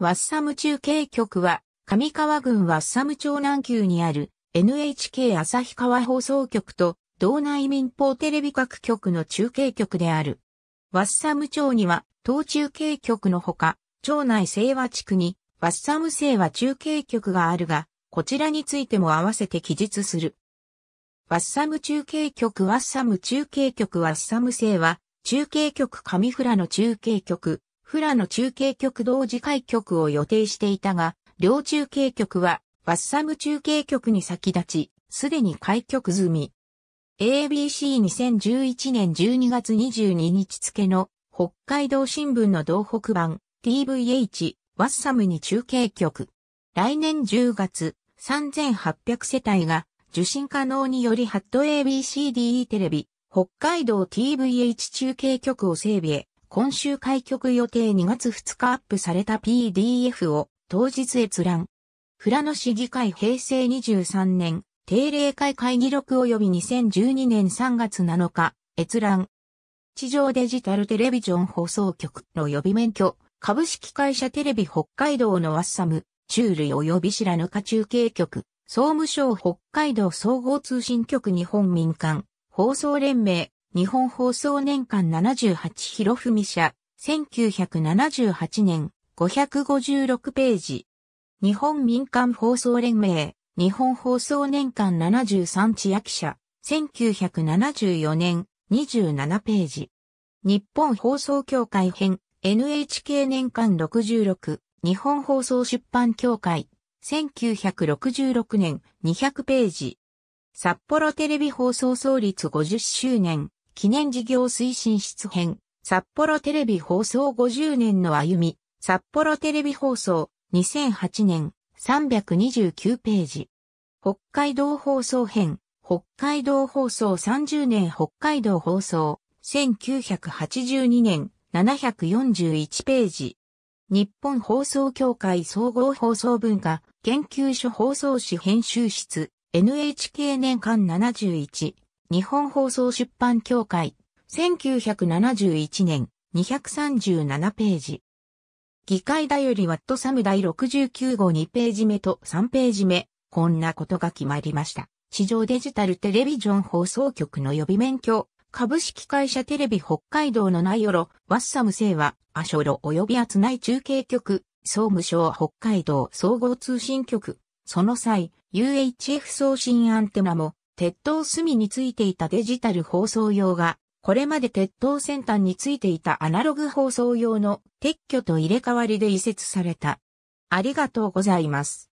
ワッサム中継局は、上川郡ワッサム町南急にある NHK 旭川放送局と道内民放テレビ各局の中継局である。ワッサム町には東中継局のほか、町内清和地区にワッサム清和中継局があるが、こちらについても合わせて記述する。ワッサム中継局ワッサム中継局ワッサム清和中継局上フラの中継局フラの中継局同時開局を予定していたが、両中継局は、ワッサム中継局に先立ち、すでに開局済み。ABC2011 年12月22日付の北海道新聞の同北版 TVH ワッサムに中継局。来年10月3800世帯が受信可能によりハット ABCDE テレビ北海道 TVH 中継局を整備へ今週開局予定2月2日アップされた PDF を当日閲覧。富良野市議会平成23年定例会会議録及び2012年3月7日閲覧。地上デジタルテレビジョン放送局の予備免許株式会社テレビ北海道のワッサム中類及び白ぬか中継局総務省北海道総合通信局日本民間放送連盟日本放送年間78博文社、1978年、556ページ。日本民間放送連盟、日本放送年間73千秋社、1974年、27ページ。日本放送協会編、NHK 年間66、日本放送出版協会、1966年、200ページ。札幌テレビ放送創立50周年、記念事業推進室編、札幌テレビ放送50年の歩み、札幌テレビ放送、2008年、329ページ。北海道放送編、北海道放送30年北海道放送、1982年、741ページ。日本放送協会総合放送文化研究所放送誌編集室 NHK 年間71日本放送出版協会、1971年、237ページ。議会だよりワットサム第69号2ページ目と3ページ目、こんなことが決まりました。市場デジタルテレビジョン放送局の予備免許、株式会社テレビ北海道のナイオロ、ワッサム製は、アショロ及び厚い。中継局、総務省北海道総合通信局、その際、UHF 送信アンテナも、鉄塔隅についていたデジタル放送用が、これまで鉄塔先端についていたアナログ放送用の撤去と入れ替わりで移設された。ありがとうございます。